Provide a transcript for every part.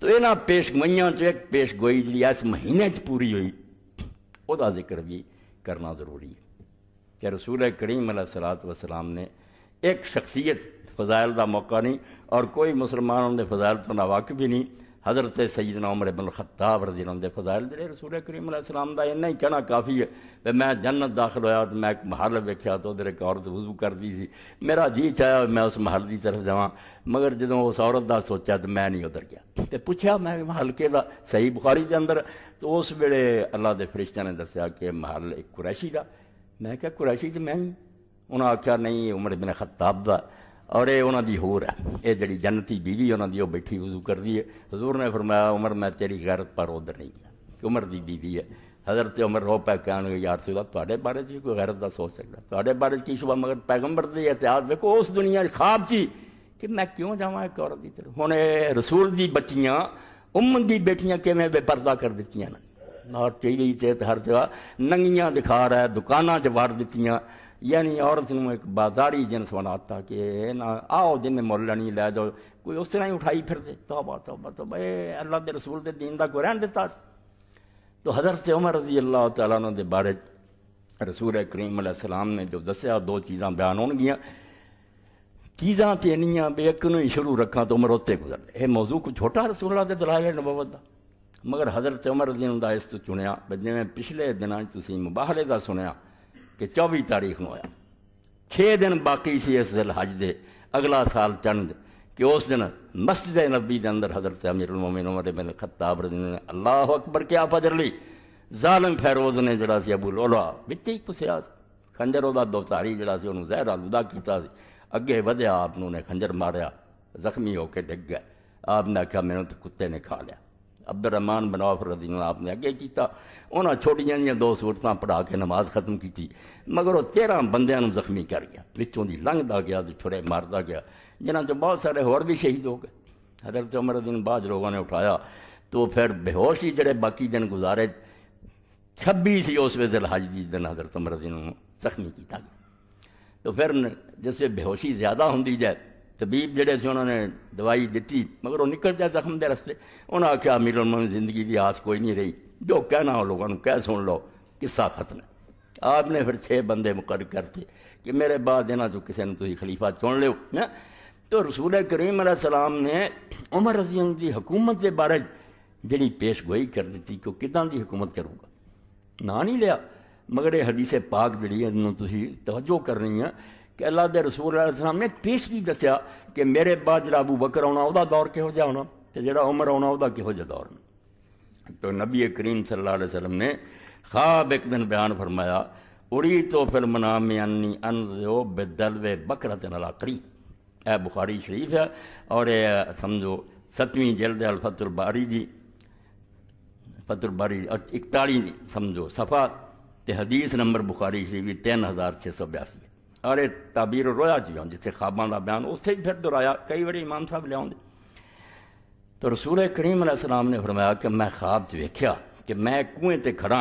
तो ये ना पेश मैं तो एक पेश गोई जी इस महीने च पूरी हुई वह जिक्र भी करना जरूरी है कि रसूल करीम अला सलात वसलाम ने एक शख्सियत फजायल का मौका नहीं और कोई मुसलमान उन्हें फजायल तो ना वाक भी नहीं हज़रत सईद उमर बिन खत्ताब रजी रौंदे फजायल जेह्ड़े रसूल करीम सलाम का इन्ना ही कहना काफ़ी है ते मैं जन्नत दाखिल होया तो मैं एक महल वेख्या तो उधर एक औरत वजू करती थी मेरा जी चाया मैं उस महल की तरफ जावा मगर जो उस औरत का सोचा तो मैं नहीं उधर गया तो पुछया मैं महल के सही बुखारी के अंदर तो उस वे अल्लाह के फरिश्त ने दसिया कि महल एक कुरैशी का मैं क्या कुरैशी तो मैं ही उन्हें आख्या नहीं उमर बिना खत्ताब का ਔਰ ਇਹ ਉਹਨਾਂ ਦੀ ਹੋਰ ਹੈ ਇਹ ਜਿਹੜੀ ਜੰਨਤੀ ਬੀਵੀ ਉਹਨਾਂ ਦੀ ਉਹ ਬੈਠੀ ਵਜ਼ੂ ਕਰਦੀ ਹੈ ਹਜ਼ੂਰ ਨੇ ਫਰਮਾਇਆ ਉਮਰ ਮੈਂ ਤੇਰੀ ਗੈਰਤ ਪਰ ਉਧਰ ਨਹੀਂ ਗਿਆ ਉਮਰ ਦੀ ਬੀਵੀ ਹੈ حضرت ਉਮਰ ਰੋ ਪੈ ਕਹਿਣਗੇ ਯਾਰ ਸੁਲਾ ਤੁਹਾਡੇ ਬਾਰੇ ਜੀ ਕੋਈ ਗੈਰਤ ਦਾ ਸੋਚ ਸਕਦਾ ਤੁਹਾਡੇ ਬਾਰੇ ਕੀ ਸ਼ੁਭਾ ਮਗਰ ਪੈਗੰਬਰ ਦੇ ਇਤਿਹਾਸ ਵੇਖੋ ਉਸ ਦੁਨੀਆ ਦੇ ਖਾਬ ਜੀ ਕਿ ਮੈਂ ਕਿਉਂ ਜਾਵਾਂ ਇੱਕ ਔਰਤ ਦੀ ਤਰਫ ਹੁਣ ਇਹ ਰਸੂਲ ਦੀ ਬੱਚੀਆਂ ਉਮਮ ਦੀ ਬੇਟੀਆਂ ਕਿਵੇਂ ਬੇਪਰਦਾ ਕਰ ਦਿੱਤੀਆਂ ਨਾ ਨਾ ਚਾਹੀਦੀ ਤੇ ਹਰ ਜਗ੍ਹਾ ਨੰਗੀਆਂ ਦਿਖਾ ਰਹਾ ਦੁਕਾਨਾਂ 'ਚ ਵਾਰ ਦਿੱਤੀਆਂ यानी औरत एक बाजारी जिनस बनाता कि ना आओ जिन्हें मुरलनी लै जाओ कोई उस तरह ही उठाई फिर दे तोबा तो भाई अल्लाह के रसूल के दीन का कोई रहन दिता तो हजरत उमर रजी अल्लाह तला के बारे रसूल करीम सलाम ने जो दसिया दो चीज़ा बयान हो चीज़ा तो इनिया भी एक ही शुरू रखा तो उम्र उत्ते गुजर यह मौजू कुछ छोटा रसूला के नबवत का मगर हजरत उमर दिन ने इस चुनिया जिमें पिछले दिनों मुबाहले का सुनया कि चौबी तारीख में आया छे दिन बाकी से इस दिल हज दे अगला साल चंद कि उस दिन मस्जिद नब्बी के अंदर हजरत अमीर मोमिन उमर बिन खत्ताब ने अल्लाह अकबर क्या फजर ली जालम फैरोज ने जरा अबू लोला बिच ही पुसया खंजर वह दवतारी जरा जहर अलुदा किया अगे वध्या आपने ने खंजर मारिया जख्मी होकर डिग गया आपने आख्या मैंने तो कुत्ते ने खा लिया अब्दुलरहमान बनाफर रदी आपने अगे किया उन्होंने छोटिया जी दो सूरत पढ़ा के नमाज खत्म की मगर वो तेरह बंद जख्मी कर गया बिचों की लंघता गया तो छुरे मरता गया जिन्हों से बहुत सारे होर भी शहीद हो गए हजरत उम्र दिन बाद लोगों ने उठाया तो फिर बेहोश ही जड़े बाकी दिन गुजारे छब्बी से उस वे हज जिस दिन हजरत उम्र दिन जख्मी किया गया तो फिर जैसे बेहोशी ज्यादा होंगी जाए तबीब जड़े से उन्होंने दवाई दी मगर वो निकल जाए जख्म के रस्ते उन्हें आख्या अमीर उन्होंने ਉਲਮਨ ਜ਼ਿੰਦਗੀ ਦੀ ਆਸ ਕੋਈ ਨਹੀਂ जो कहना हो लोगों को कह सुन लो किस्सा खत्म है आपने फिर छः बंदे मुकर करते कि मेरे बाद इन्हों चो किसी ने तुम खलीफा चुन लो है तो रसूल करीम सलाम ने उमर रजीम की हुकूमत के बारे जी पेशगोई कर दी कि किदा की हुकूमत करूँगा ना नहीं लिया मगर ये हदीसे पाक जी तवजो करनी है कि अल्लाह रसूल सलाम ने ਨੇ ਪੇਸ਼ ਵੀ ਦੱਸਿਆ ਕਿ ਮੇਰੇ ਬਾਅਦ ਜਿਹੜਾ ਅਬੂ ਬਕਰ ਆਉਣਾ ਉਹਦਾ ਦੌਰ ਕਿਹੋ ਜਿਹਾ ਹੋਣਾ ਤੇ उम्र आना वह कहो जहा दौर तो नबी करीम सल वसलम ने खाब एक दिन बयान फरमाया उड़ी तो फिर मे अन्नी अन बेदल वे बकरत नला करी ए बुखारी शरीफ है और यह समझो सतवीं जल्द अलफतुल बारी जी फतुल बारी इकताली समझो सफ़ा तो हदीस नंबर बुखारी शरीफ तीन हज़ार छः सौ बयासी अरे ताबीर रोया जी ਹੁਣ हाँ जिते खाबा का बयान उत फिर दोहराया कई बार ਵਾਰੀ साहब लिया तो रसूल करीम सलाम ने फरमाया कि मैं खाब च वेख्या कि मैं कुएं ते खड़ा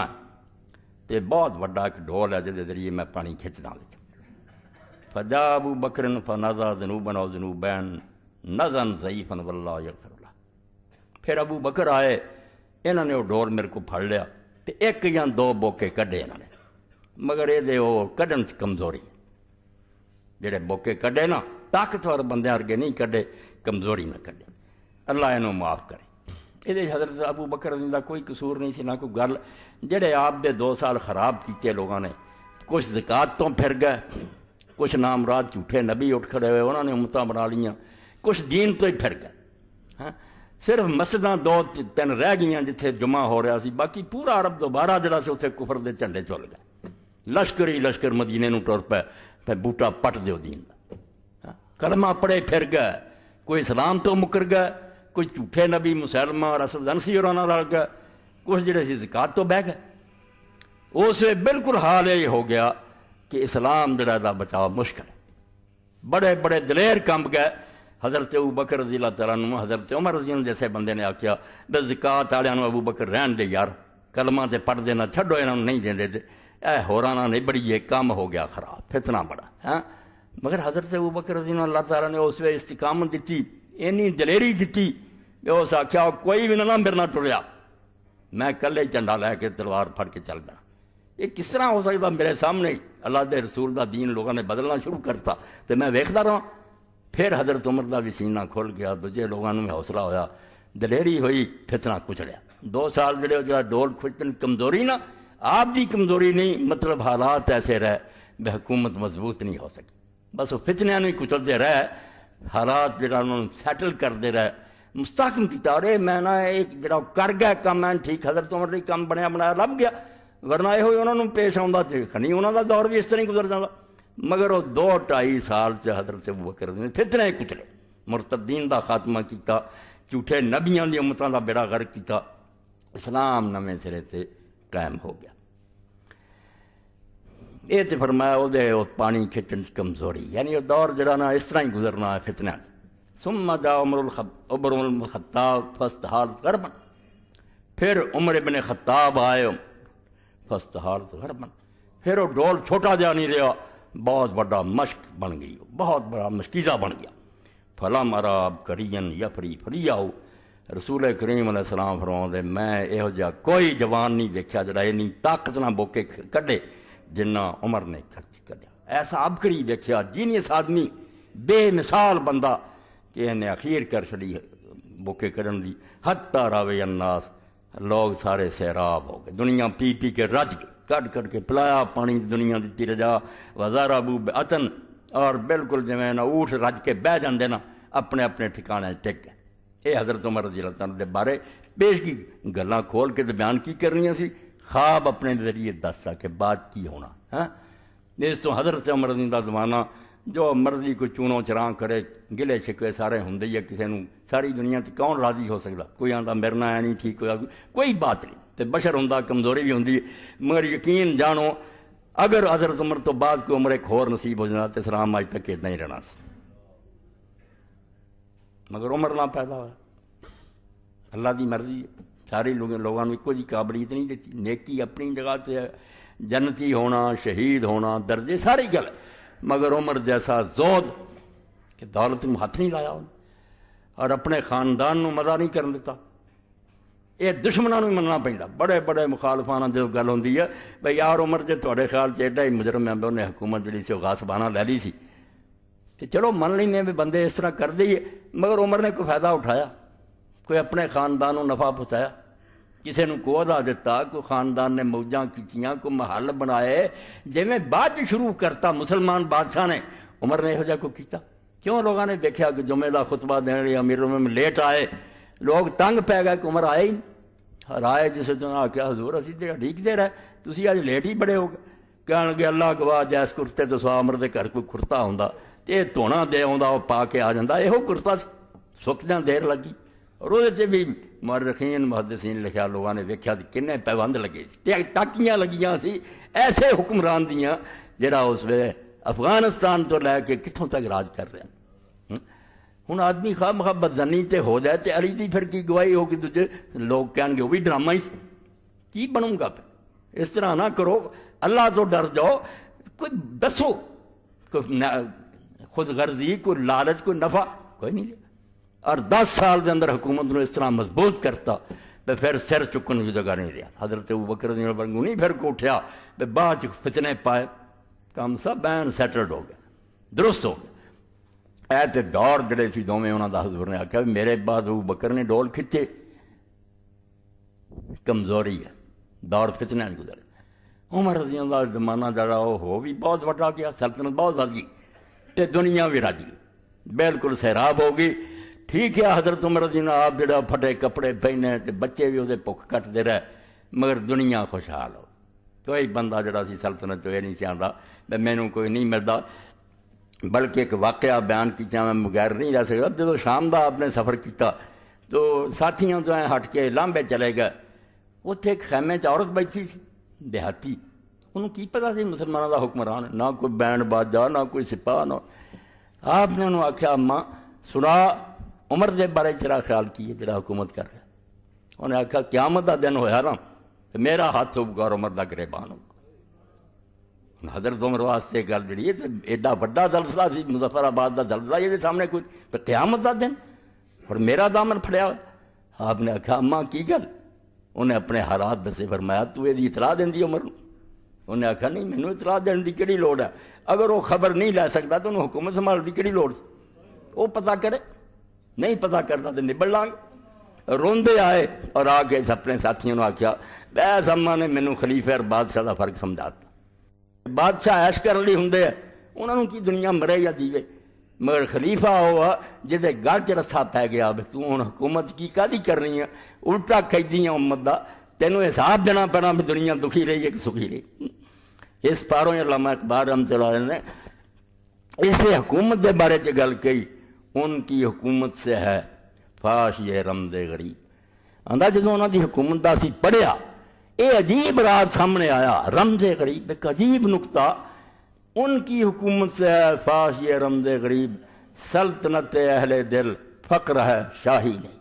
तो बहुत व्डा एक डोल है जिसे जरिए मैं पानी खिंचना बच्चे फजा अबू बकरन फनाजा बनाओ जनू जनूबैन नजन जईफन वल्ला यकफरला फिर अबू बकर आए इन्होंने वो डोल मेरे को फड़ लिया तो एक या दो बोके क्ढे इन्होंने मगर ये क्ढन च कमजोरी जेडे मौके कडे ना ताकतवर बंद अर्गे नहीं कडे कमजोरी ना कडे अल्लाह इन माफ करे ये हजरत अबू बकर कोई कसूर नहीं सी ना कोई गल जे आप दे दो साल खराब किए लोगों ने कुछ जिकात तो फिर गए कुछ नाम रात झूठे नबी उठ खड़े हुए उन्होंने उम्मत बना लिया कुछ दीन तो ही फिर गए हाँ सिर्फ मस्जिदा दो तीन रह गई जिथे जुमा हो रहा है बाकी पूरा अरब दोबारा जरा से उत्तर कुफर के झंडे चुल गए लश्कर ही लश्कर मदीने टुर पै फिर बूटा पट दो दीन हाँ, कलमा पड़े फिर गए कोई इस्लाम तो मुकर गए कोई झूठे नबी मुसलमान रसलसी और रल गए कुछ जोड़े से जिकात तो बह गए उस वे बिल्कुल हाल ये हो गया कि इस्लाम जरा बचाव मुश्किल है बड़े बड़े दलेर कंब गए हजरत अबू बकर रजीला तला हजरत उमर रजीन जैसे बंद ने आख्या बे जिकात वाले अबू बकर रहन दे यार कलमा से पढ़ देना छोड़ो इन्होंने नहीं देते ਇਹ ਹੋਰਾਂ ਨਾਲ ਨਿਬੜੀਏ ਕੰਮ ਹੋ ਗਿਆ ਖਰਾਬ ਫਿਤਨਾ ਬੜਾ ਹੈ ਮਗਰ حضرت ਅਬੂ ਬਕਰ ਰਜ਼ੀ ਅੱਲਾਹ ਤਾਲਾ ਨੇ ਉਸ ਵੇ ਇਸਤਿਕਾਮਤ ਦਿੱਤੀ ਇੰਨੀ ਦਲੇਰੀ ਦਿੱਤੀ ਕਿ ਉਸ ਆਖਿਆ ਕੋਈ ਵੀ ਨਾ ਮੇਰੇ ਨਾਲ ਟੁਰਿਆ ਮੈਂ ਇਕੱਲੇ ਝੰਡਾ ਲੈ ਕੇ ਤਲਵਾਰ ਫੜ ਕੇ ਚੱਲ ਗਿਆ ਇਹ ਕਿਸ ਤਰ੍ਹਾਂ ਹੋ ਸਕਦਾ ਮੇਰੇ ਸਾਹਮਣੇ ਅੱਲਾਹ ਦੇ ਰਸੂਲ ਦਾ دین ਲੋਕਾਂ ਨੇ ਬਦਲਣਾ ਸ਼ੁਰੂ ਕਰਤਾ ਤੇ ਮੈਂ ਵੇਖਦਾ ਰਹਾ ਫਿਰ حضرت ਉਮਰ ਦਾ ਵੀ ਸੀਨਾ ਖੁੱਲ ਗਿਆ ਦੂਜੇ ਲੋਕਾਂ ਨੂੰ ਹੌਸਲਾ ਹੋਇਆ ਦਲੇਰੀ ਹੋਈ ਫਿਤਨਾ ਕੁਚਲਿਆ 2 ਸਾਲ ਜਿਹੜੇ ਜਿਹੜਾ ਡੋਲ ਖੁੱਟਣ ਕਮਜ਼ੋਰੀ ਨਾ आपकी कमजोरी नहीं मतलब हालात ऐसे रह भी हुकूमत मजबूत नहीं हो सकी बस वो फितनिया नहीं कुचलते रह हालात जरा उन्होंने सैटल करते रह मुस्ताकम किया अरे मैं ना एक जरा कर गया कम है ठीक हजरत उम्र ही काम बनया बनाया लभ गया वरना यह उन्होंने पेश आता नहीं उन्होंने दौर भी इस तरह ही गुजर जाता मगर वो दो ढाई साल च हजरत बकर फितने कुचले मुरतदीन का खात्मा किया झूठे नबिया दमतों का बेड़ा गर्क किया इस्लाम नवे सिरे से कायम हो गया ये तो फरमाया पानी खिंचन कमजोरी यानी दौर जरा ना इस तरह ही गुजरना है फितन सुमा जा उमर उल उमर खत्ताब फस्त हाल गर्बन फिर उमर बने खत्ताब आए फस्त हाल बन फिर वो डोल छोटा जा नहीं रहा बहुत बड़ा मश्क बन गई बहुत बड़ा मशकीजा बन गया फला मरा अब करियन या फरी फरी आओ रसूल करीम सलाम फरमाते मैं योजा कोई जवान नहीं देखा जरा इन्नी ताकत ना बोके क्ढे जिन्ना उम्र ने क्या ऐसा अबकड़ी देखा जीनियस आदमी बेमिसाल बंदा कि इन्हें अखीर कर छड़ी बोके कड़न की हत्ता रावे अन्नास लोग सारे सैराब हो गए दुनिया पी पी के रज गए कट कट के पिलाया पानी दुनिया दी रजा वजारा बू अतन और बिल्कुल जमें ऊठ रज के बह जाते ना अपने अपने ठिकाने टिक हजरत उमर जिला बारे पेशगी गल खोल के बयान की करनिया सी खाब अपने जरिए दस सा के बाद की होना है इस तुम तो हजरत उमर जी का जमाना जो मर्जी कोई चूनों चरा करे गिले छिके सारे होंगे ही है किसी को सारी दुनिया से कौन राजी हो सकता कोई आता मेरना है नहीं ठीक हो कोई बात नहीं तो बशर हों कमजोरी भी होंगी मगर यकीन जानो अगर हजरत उम्र तो बाद कोई उम्र एक होर नसीब हो जाता तो सराम अज तक इदा ही रहना सी मगर ਉਮਰਲਾ ना पैदा हो अल्लाह की मर्जी ਸਾਰੇ ਲੋਕਾਂ ਲੋਕਾਂ ਨੂੰ ਇੱਕੋ ਜੀ ਕਾਬਲੀਅਤ नहीं दी नेकी अपनी जगह से ਹੈ ਜੰਨਤੀ ਹੋਣਾ ਸ਼ਹੀਦ ਹੋਣਾ ਦਰਜੇ ਸਾਰੀ मगर उमर जैसा जोद कि दौलत में हाथ नहीं लाया उन्हें और अपने खानदान को मजा नहीं कर दिता ये दुश्मनों में मनना पैदा बड़े बड़े मुखालफाना जो गल हों बार भाई यार उमर जो थोड़े ख्याल एडा ही मुजरम है उन्हें हुकूमत जी गासबाना लै ली सी कि चलो मन लेने भी बंदे इस तरह कर दिए मगर उमर ने कोई फायदा उठाया कोई अपने खानदान नफा पहुँचाया किसी को कोहदा दिता कोई खानदान ने मौजा कीतियाँ कोई महल बनाए जिमें बाद शुरू करता मुसलमान बादशाह ने उमर ने यहोजा को किया क्यों लोगों ने देखा कि जुमे का खुतबा देने अमीर उम्र लेट आए लोग तंग पै गए कि उमर आए ही नहीं आए जिस दिन आख्या हजूर असी देर ठीक देर है तुम अज लेट ही बड़े हो गए कह गए अल्लाह गवाह जैस कुरते तो सुहा उमर के घर कोई कुरता होंगे ਤੇ ਧੋਣਾ ਦੇ ਆਉਂਦਾ ਉਹ ਪਾ ਕੇ ਆ ਜਾਂਦਾ ਇਹੋ ਕੁਰਤਾ ਸੀ ਸੁੱਕਦਿਆਂ ਦੇਰ ਲੱਗੀ ਔਰ ਉਹਦੇ 'ਚ ਵੀ ਮਰਖੀਨ ਮੁਹੱਦਸੀਨ ਲਿਖਿਆ ਲੋਕਾਂ ਨੇ ਵੇਖਿਆ ਕਿੰਨੇ ਪੈਵੰਦ ਲੱਗੇ ਤੇ ਟਾਕੀਆਂ ਲੱਗੀਆਂ ਸੀ ਐਸੇ ਹੁਕਮਰਾਨ ਦੀਆਂ ਜਿਹੜਾ ਉਸ ਵੇਲੇ ਅਫਗਾਨਿਸਤਾਨ ਤੋਂ ਲੈ ਕੇ ਕਿੱਥੋਂ ਤੱਕ ਰਾਜ ਕਰ ਰਿਹਾ ਹੁਣ ਆਦਮੀ ਖਾ ਮੁਹੱਬਤ ਜ਼ਨੀ ਤੇ ਹੋ ਜਾਏ ਤੇ ਅਲੀ ਦੀ ਫਿਰ ਕੀ ਗਵਾਹੀ ਹੋਗੀ ਦੂਜੇ ਲੋਕ ਕਹਿਣਗੇ ਉਹ ਵੀ ਡਰਾਮਾ ਹੀ ਕੀ ਬਣੂਗਾ ਇਸ ਤਰ੍ਹਾਂ ਨਾ ਕਰੋ ਅੱਲਾ ਤੋਂ ਡਰ ਜਾਓ ਕੋਈ ਦੱਸੋ ਕੋਈ खुद गर्जी को लालच को नफा कोई नहीं और दस साल के अंदर हुकूमत ने इस तरह मजबूत करता तो फिर सिर चुकन की जगह नहीं दिया हजरत बकर नहीं फिर को उठा तो बाद फितने पाए काम सब बैन सैटल्ड हो गया दुरुस्त हो गया ऐ तो दौर जड़े से दोवें उन्होंने हजूर ने आख्या मेरे बाद वो बकर ने डोल खिंचे कमजोरी है दौर फितने गुजर उमर का जमाना जरा हो भी बहुत वाडा गया सल्तनत बहुत बढ़ तो दुनिया भी रज गई बिल्कुल सैराब हो गई ठीक है हजरत उम्र जी ने आप जो फटे कपड़े पहने तो बच्चे भी वो भुख कटते रह मगर दुनिया खुशहाल हो कोई बंदा जरा सल्तनत तो यह नहीं चाहता मैं मैनू कोई नहीं मिलता बल्कि एक वाकया बयान किया मैं बगैर नहीं रह सकता जो तो शाम का आपने सफर किया तो साथियों तो ए हट के लांबे चले गए उत्थे खैमे च औरत बैठी थी देहाती ਉਹਨੂੰ ਕੀ ਪਤਾ ਸੀ ਮੁਸਲਮਾਨਾਂ ਦਾ ਹੁਕਮਰਾਨ ਨਾ ਕੋਈ ਬੈਂਡ ਬਾਜਾ ਨਾ ਕੋਈ ਸਿਪਾਹ ਨਾ ਆਪ ਨੇ ਉਹਨੂੰ ਆਖਿਆ ਅੰਮਾ ਸੁਣਾ ਉਮਰ ਦੇ ਬਾਰੇ ਤੇਰਾ ਖਿਆਲ ਕੀ ਹੈ ਜਿਹੜਾ ਹਕੂਮਤ ਕਰ ਰਿਹਾ ਉਹਨੇ ਆਖਿਆ ਕਿਆਮਤ ਦਾ ਦਿਨ ਹੋਇਆ ਨਾ ਤੇ ਮੇਰਾ ਹੱਥ ਉਬਗਾਰ ਉਮਰ ਦਾ ਗਰੇਬਾਨ ਹੋ ਹਜ਼ਰਤ ਉਮਰ ਵਾਸਤੇ ਗੱਲ ਜਿਹੜੀ ਇਹ ਐਡਾ ਵੱਡਾ ਜ਼ਲਜ਼ਲਾ ਸੀ ਮੁਜ਼ਫਰਾਬਾਦ ਦਾ ਜ਼ਲਜ਼ਲਾ ਇਹਦੇ ਸਾਹਮਣੇ ਕੋਈ ਕਿਆਮਤ ਦਾ ਦਿਨ और मेरा दामन फड़िया आपने आखा अम्मा की गल उन्हें अपने हालात दसे फरमाया तू ए इतला देंदी उमर उन्हें आखा नहीं मैंने इतला देने की कड़ी लड़ है अगर वह खबर नहीं लै सकता तो उन्हें हुकूमत संभाल की कड़ी लड़ वो पता करे नहीं पता करता तो निबल लांगे रोंद आए और आके अपने साथियों आख्या बैस अम्मा ने मैनू खलीफे और बादशाह का फर्क समझा दिया बादशाह ऐश कर लिए होंगे उन्होंने की दुनिया मरे या जीवे मगर खलीफा हुआ जिसे गढ़ च रस्सा पै गया तू हूँ हुकूमत की कादी करनी है उल्टा कैदी है उम्मत का तेन हिसाब देना पैना भी दुनिया दुखी रही है कि सुखी रही इस पारों लामा अखबार हम चला ने इसे हुकूमत के बारे च गल कही उनकी हुकूमत से है फाश ये दे गरीब आंधा जो उन्होंने हुकूमत का असी पढ़िया ये अजीब राज सामने आया रमजे गरीब एक अजीब नुकता उनकी हुकूमत से है फाश ये दे गरीब सल्तनत अहले दिल फकर है शाही नहीं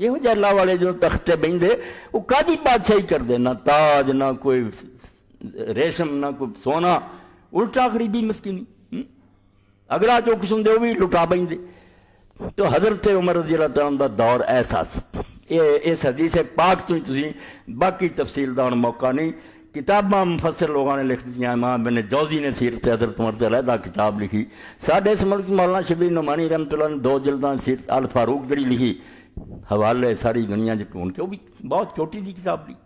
ਇਹੋ ਜਿਹੇ ਅੱਲਾ ਵਾਲੇ ਜਦੋਂ ਤਖਤੇ ਬੈਂਦੇ ਉਹ ਕਾਦੀ ਬਾਦਸ਼ਾਹੀ ਕਰਦੇ ਨਾ ਤਾਜ ਨਾ ਕੋਈ ਰੇਸ਼ਮ ਨਾ ਕੋਈ ਸੋਨਾ ਉਲਟਾ ਗਰੀਬੀ ਮਸਕੀਨੀ ਅਗਲਾ ਜੋ ਕੁਛ ਹੁੰਦੇ ਉਹ ਵੀ ਲੁਟਾ तो हजरत उमर रजी का दौर ऐसा इस हदीस पाक तो तुम बाकी तफसील का हम मौका नहीं किताबा मुफसर लोगों ने लिख दी मां मैंने जौजी ने सीरत हजरत उमर से अलहदा किताब लिखी साढ़े इस मौलाना शबीर नुमानी रहमत ने दो जल्दा सीरत अल फारूक जड़ी लिखी हवाले सारी दुनिया च ढूंढ के भी बहुत छोटी जी किताब ली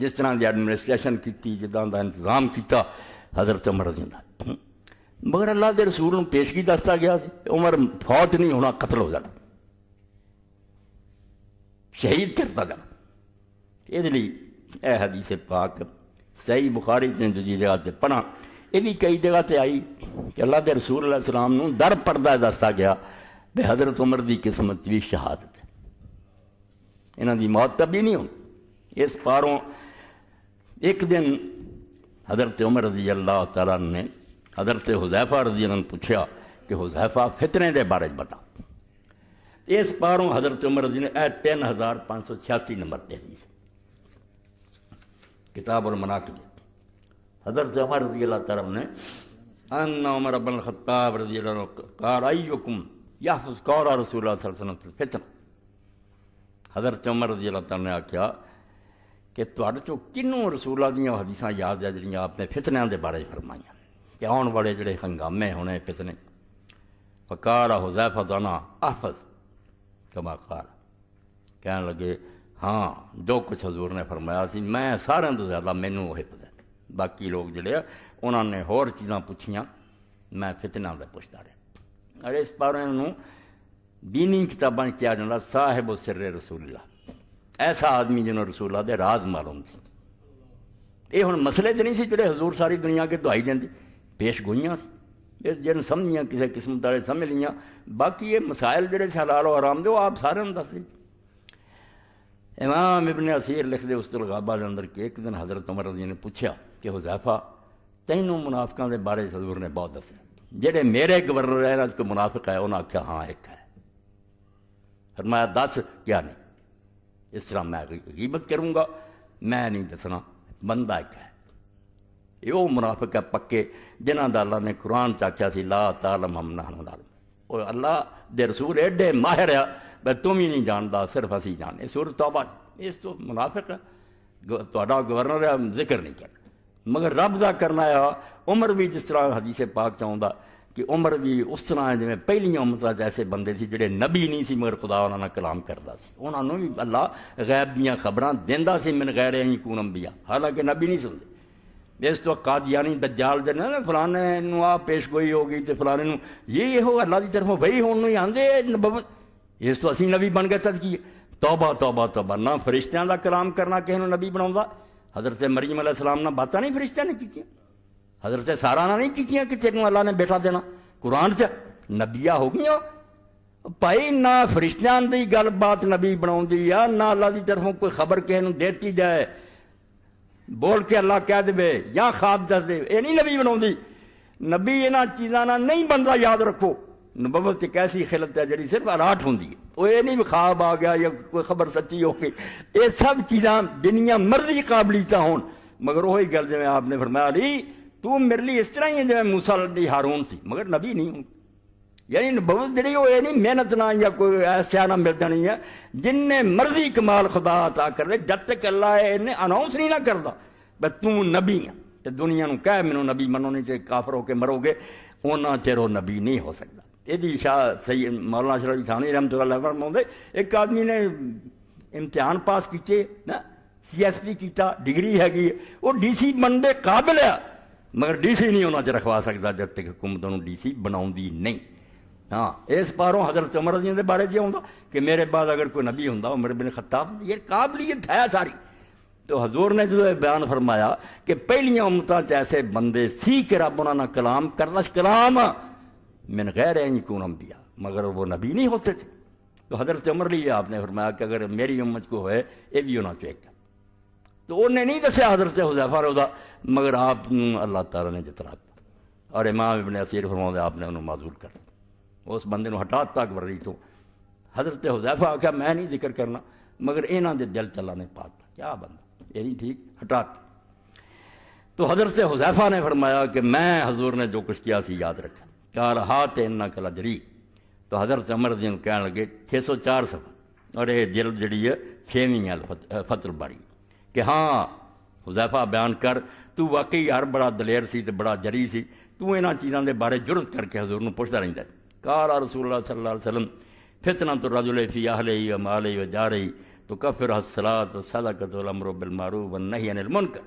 जिस तरह की एडमिनिस्ट्रेशन की जिदा का इंतजाम किया हजरत उमर जिंदा मगर अल्लाह के रसूल में पेशगी दसता गया उम्र फौज नहीं होना कतल हो जाना शहीद करता जाना ये हदी से पाक सही बुखारी से दूजी जगह से पढ़ा ये कई जगह पर आई कि अल्लाह के रसूल सलाम दर पर्दा दसता गया ਤੇ उमर की किस्मत भी शहादत है ਹੈ ਇਹਨਾਂ ਦੀ ਮੌਤ ਕਦੀ नहीं ਹੋਣੀ इस पारों एक दिन हज़रत उमर रजी अल्लाह तला ने हज़रत हुजैफा रजी ने पूछा कि हुजैफा फितने के बारे बता इस पारों हज़रत उमर रजी ने यह तीन हज़ार पाँच सौ छियासी नंबर दे दी किताब और दी हज़रत उमर रजी अल्लाह तला ने अन्ना उमर अबन खत्ताब रजी कार आई हुकुम यासुस कौर और रसूल फितन हजरत उमर रजी अल्लाह ने आख्या कि थोड़े चो कि रसूलों दया हदीसा याद है जी आपने फितन के बारे फरमाइया कि आने वाले जोड़े हंगामे होने फितने फकार जैफा दाना आफत कमाकार कह लगे हाँ जो कुछ हजूर ने फरमाया सी मैं सारे तो ज़्यादा मैनू वह पता बाकी लोग जोड़े उन्होंने होर चीज़ा पूछिया मैं फितनों पुछता पूछता रहा अरे इस parano बीनी किताबा क्या जाता साहेब सिर्रे रसूला ऐसा आदमी जिन्होंने रसूला दे राज मालूम ये हम मसले तो नहीं जोड़े हजूर सारी दुनिया के दुआई दें पेश गोइया जिन समझिया किसी किस्मत वाले समझ लिया बाकी ये मसाइल जोड़े हलाल आराम दे वो आप सारे दस इमाम इबन असीर लिखते उस गाबा के अंदर कि एक दिन हजरत उमर जी ने पूछा कि हुजैफा तेनों मुनाफकों के बारे हजूर ने बहुत दसा जेडे मेरे गवर्नर है ना कोई मुनाफिक है उन्हें आख्या हाँ एक है फरमाया दस क्या नहीं इस तरह मैं गीबत करूँगा मैं नहीं दसना बंदा एक है यो मुनाफिक है पक्के जिन्हों का अल्लाह ने कुरान च आख्या ला तालम हम नाम और अल्लाह दे रसूल एडे माहिर आ मैं तुम ही नहीं जानता सिर्फ असी जाने सुर तौबा इस तो मुनाफिक है तो गवर्नर है जिक्र नहीं कर मगर रब का करना आ उम्र भी जिस तरह हदीसे पाक चाहता कि उम्र भी उस तरह जिमें पहलिया उम्र ऐसे बंद से जोड़े नबी नहीं मगर खुदा उन्होंने कलाम करता से उन्होंने भी अल्लाह गैब दिया खबर देता से मैंने गैर ही कून अंबिया हालांकि नबी नहीं सुनते इस तो का दजाल जन फलाने आ पेशगोई हो गई तो फलाने ये यो अल्लाह की तरफों वही हो आते इस तो असी नबी बन गए तद की तौबा तौबा तौबा ना फरिश्तिया का कलाम करना किसी नबी बना हजरत मरीम अल्लाह सलाम ना बातें नहीं फरिश्तिया ने कितिया हजरत सारा ना नहीं की कि तेन अल्लाह ने बेटा देना कुरान च नबिया हो गई भाई ना फरिश्तियां की गलबात नबी बनाती ना अल्लाह की तरफों कोई खबर किसी को देती जाए बोल के अल्लाह कह दे या खाब दस दे ये नहीं नबी बनाती नबी इन्होंने चीजा ना नहीं बनता याद रखो नबवत एक ऐसी खिलत है जी सिर्फ अराट होंगी वो ये नहीं खाब आ गया या कोई खबर सच्ची हो गई ये सब चीज़ा दिनिया मर्जी काबलियत हो मगर उल गल जिमें आपने फरमाया तू मेरे लिए इस तरह ही जो मूसा हारून सी मगर नबी नहीं हूँ यानी बहुत जी वो ये नहीं मेहनत ना या कोई ऐसा ना मिलता नहीं है जिन्हें मर्जी कमाल खुदा अता कर दे जब तक अल्लाह इन्हें अनाउंस नहीं ना करता बस तू नबी है तो दुनिया को कह मैनू नबी मनो नहीं चाहिए काफर होकर मरोगे ओना चेर वो नबी नहीं हो सकता यदि शाह सही मौलाना शरीफ थानी रहमत फरमाते एक आदमी ने इम्तिहान पास किए ना सी एस पी किया डिग्री हैगी डीसी डी सी बनने काबिल है मगर डीसी नहीं उन्होंने रखवा सकता जब तक हुकूमत डीसी बना नहीं हाँ इस पारों हजरत उमर जी के बारे जो आता कि मेरे बाद अगर कोई नबी हों उमर बिन खत्ताब ये काबिलियत है सारी तो हजूर ने जो बयान फरमाया कि पहलिया उमत ऐसे बंदे सी कि रब उन्होंने कलाम करना कलाम मैंने कह रहे नहीं कौन अम्बिया मगर वो नबी नहीं होते थे तो हजरत उमर लिए आपने फरमाया कि अगर मेरी उम्मत को हो ये भी होना चाहिए तो उन्हें नहीं दसिया हजरत हुजैफा मगर आप अल्लाह ताला ने जतरा और इमाम इबन असीर फरमाते आपने उन्होंने माजूर कर उस बंदे हटा अकबर वर्री तो हजरत हुजैफा आख्या मैं नहीं जिक्र करना मगर इन्हों के दिल चला ने पाता क्या बंद ये नहीं ठीक हटा तो हजरत हुजैफा ने फरमाया कि मैं हजूर ने जो कुछ किया याद रखा चार हाथ इन्ना कला जरी तो हजरत अमर जी कह लगे छे सौ चार सफा और ये दिल जड़ी है छेवीं है फतल कि हाँ हुजैफा बयान कर तू वाकई यार बड़ा दलेर से तो बड़ा जरी से तू इन चीज़ों के बारे जुड़त करके हजूर पुछता रहा है कार आ रसूल सलम फितना तो रजुल आह ले मा ले व जा रही तो कफिर हसला तो सदा कतोल अमरो बिलमारू व नहीं अनिल मुनकर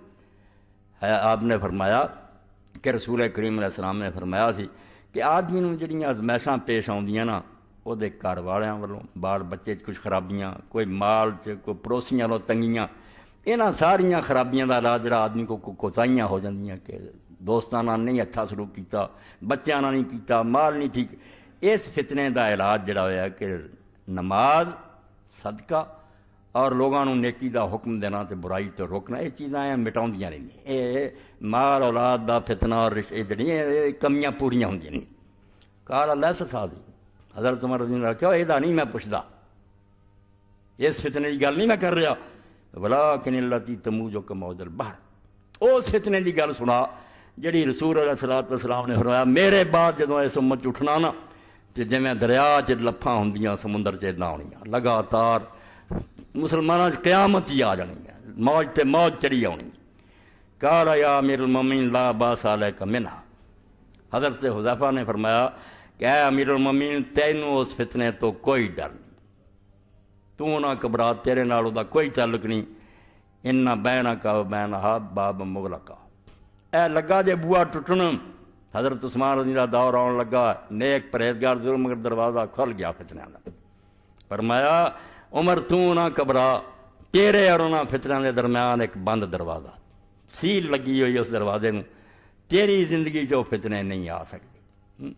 है आपने फरमाया कि रसूल करीम सलाम ने फरमाया कि आदमी जड़िया अजमैशा पेश आदियां ना वो घर वाल वालों बाल बच्चे कुछ खराबियाँ कोई माल च कोई पड़ोसियों तंगियां इन सारिया खराबियों का इलाज जरा आदमी को कोताही हो जाए कि दोस्तान नहीं अच्छा सलूक किया बच्चा नहीं किया माल नहीं ठीक इस फितने का इलाज जरा हो कि नमाज सदका और लोगों को नेकी का हुक्म देना तो बुराई तो रोकना यह चीज़ा ए मिटा रही माल औलाद का फितना और रिश्ते जड़ी कमियां पूरी होंगे नहीं कार लैस था हजरत मरदी ने रखा यदा नहीं मैं पुछता इस फितने की गल नहीं मैं कर रहा वला किनती तमूज मौजल बहर उस फितने की गल सुना जी रसूर सलाद सलाम ने फरमाया मेरे बाद जो इस उम्र उठना ना तो जिमें दरिया च लफा होंदिया समुद्र च इदा आनी लगातार मुसलमान क्यामत ही आ जानी है मौज से मौज चढ़ी आनी कार आया अमीर उलमीन ला बाल कमिना हजरत हुजैफा ने फरमाया कै अमीर उलमीन तेनों उस फितने तो कोई डर नहीं ਤੂੰ ਨਾ ਘਬਰਾ ਤੇਰੇ ਨਾਲ कोई ਕੋਈ नहीं ਨਹੀਂ ਇੰਨਾ का ਕਾ हा ਬਾਬ ਮੁਗਲਕਾ ਐ ਲੱਗਾ ਜੇ बुआ टुटन हजरत उस्मान रजी का दौर आने लगा नेक परहेजगार जरूर मगर दरवाज़ा खुल गया फितने परमाया उमर तू ना घबरा तेरे और उन्होंने फितनों के दरम्यान एक बंद दरवाज़ा सील लगी हुई उस दरवाजे में तेरी जिंदगी जो फितने नहीं आ सकते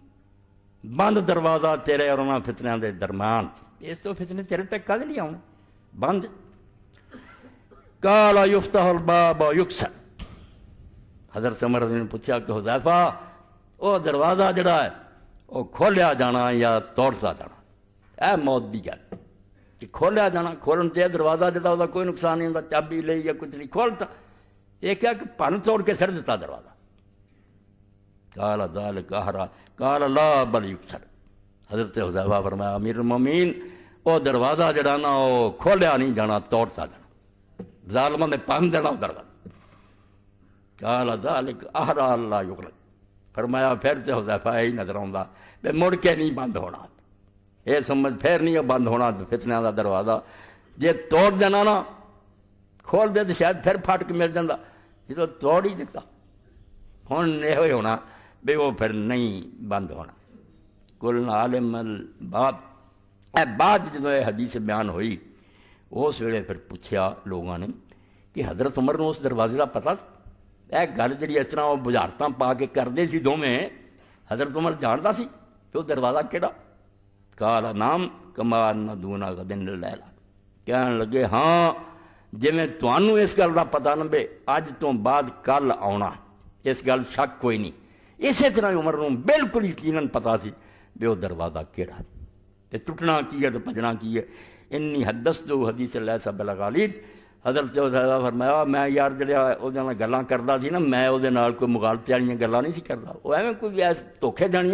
बंद दरवाज़ा तेरे और उन्होंने फितनों के दरम्यान तो ਤੋਂ ਫਿਤਨੇ तक कद नहीं आऊ बंद काला ਕਾਲਾ ਯਫਤਹੁਲ बाबा युक्स हजरत उमर ने पूछा कि हुजैफा वो दरवाज़ा जड़ा है वो खोलिया जाना या तोड़ता जाना ए मौत की गल कि खोलिया जाना खोलन से दरवाज़ा जो कोई नुकसान नहीं होता चाबी ले या कुछ नहीं खोलता यह क्या कि भन तोड़ के सर दिता दरवाज़ा काला दाल कहरा काला ला बल युक्सर हज़रत हुजैफा फरमाया अमीर ममीन वह दरवाज़ा जरा ना वो खोलिया नहीं जाना तोड़ता जाना जालमा ने पान देना दरवाज़ा आहरा अल्लाह युगल फरमाया फिर तो हुजैफा यही नजर आता बे मुड़ के नहीं बंद होना यह समझ फिर नहीं बंद होना तो फितने का दरवाज़ा जे तोड़ देना ना खोल दे तो शायद फिर फटक मिल जाता जो तो तोड़ ही दिता हूँ यह होना भी वो फिर नहीं बंद होना कुल आलमल बाद ਇਹ ਬਾਅਦ ਵਿੱਚ ਜਦੋਂ ਇਹ ਹਦੀਸ ਬਿਆਨ ਹੋਈ ਉਸ ਵੇਲੇ ਫਿਰ ਪੁੱਛਿਆ ਲੋਕਾਂ ਨੇ ਕਿ ਹਜ਼ਰਤ ਉਮਰ ਨੂੰ ਉਸ ਦਰਵਾਜ਼ੇ ਦਾ ਪਤਾ ਇਹ ਗੱਲ ਜਿਹੜੀ ਇਸ ਤਰ੍ਹਾਂ ਉਹ ਬੁਝਾਰਤਾਂ ਪਾ ਕੇ ਕਰਦੇ ਸੀ ਦੋਵੇਂ ਹਜ਼ਰਤ ਉਮਰ ਜਾਣਦਾ ਸੀ ਕਿ ਉਹ ਦਰਵਾਜ਼ਾ ਕਿਹੜਾ ਕਾਲਾ ਨਾਮ ਕਮਾਲ ਨਾ ਦੂਨਾ ਗਦਨ ਲੈਲਾ ਕਹਿਣ ਲੱਗੇ ਹਾਂ ਜਿਵੇਂ ਤੁਹਾਨੂੰ ਇਸ ਗੱਲ ਦਾ ਪਤਾ ਨੰਬੇ ਅੱਜ ਤੋਂ ਬਾਅਦ ਕੱਲ ਆਉਣਾ ਇਸ ਗੱਲ ਸ਼ੱਕ ਕੋਈ ਨਹੀਂ ਇਸੇ ਤਰ੍ਹਾਂ ਉਮਰ ਨੂੰ ਬਿਲਕੁਲ ਯਕੀਨਨ ਪਤਾ ਸੀ वह दरवाज़ा कहिड़ा त टुटणा कीअं त भॼणा कीअं इन्ही हदस जो से अलाए सब गालिद हज़रत चओ फरमाया मैं यार जेह्ड़ा ओह्दे नाल गल्लां करदा सी ना मैं ओह्दे नाल कोई मुगालते आह्लियां गल्लां निं सी करदा ओह् ऐवें कोई ऐस धोखे देनी